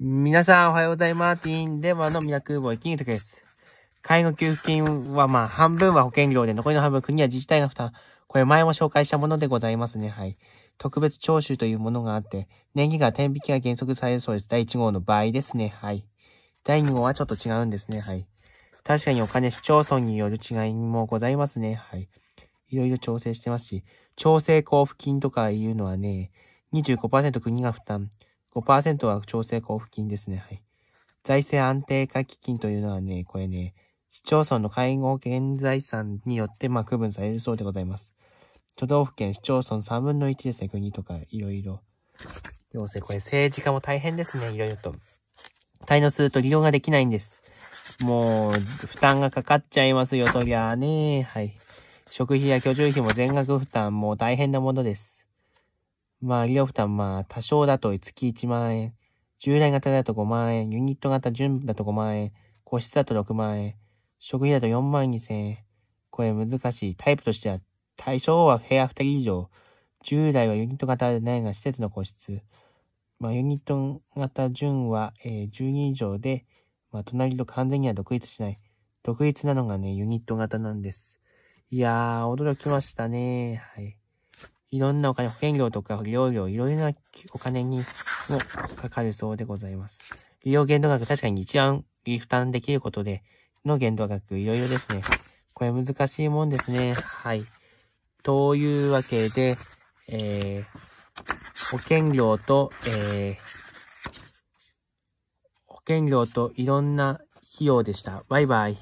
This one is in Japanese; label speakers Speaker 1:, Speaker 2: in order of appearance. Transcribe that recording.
Speaker 1: 皆さんおはようございます。ティーンデマのミラクルボーイ、キングです。介護給付金はまあ半分は保険料で、残りの半分国や自治体が負担。これ前も紹介したものでございますね。はい。特別徴収というものがあって、年金が天引きが原則されるそうです。第1号の場合ですね。はい。第2号はちょっと違うんですね。はい。確かにお金市町村による違いもございますね。はい。いろいろ調整してますし、調整交付金とかいうのはね、25%国が負担。5%は調整交付金ですね。はい。財政安定化基金というのはね、これね、市町村の介護現財産によって、まあ、区分されるそうでございます。都道府県、市町村3分の1ですね。国とか、いろいろ。要請、これ政治家も大変ですね。いろいろと。滞納すると利用ができないんです。もう、負担がかかっちゃいますよ、そりゃあね。はい。食費や居住費も全額負担、もう大変なものです。まあ、医療負担、まあ、多少だと月1万円、従来型だと5万円、ユニット型準だと5万円、個室だと6万円、食費だと4万2千円。これ難しい。タイプとしては、対象は部屋2人以上、従来はユニット型でないが施設の個室、まあ、ユニット型準は、えー、10人以上で、まあ、隣と完全には独立しない。独立なのがね、ユニット型なんです。いやー、驚きましたね。はい。いろんなお金、保険料とか料料、いろいろなお金にもかかるそうでございます。利用限度額、確かに一番負担できることでの限度額、いろいろですね。これ難しいもんですね。はい。というわけで、えー、保険料と、えー、保険料といろんな費用でした。バイバイ。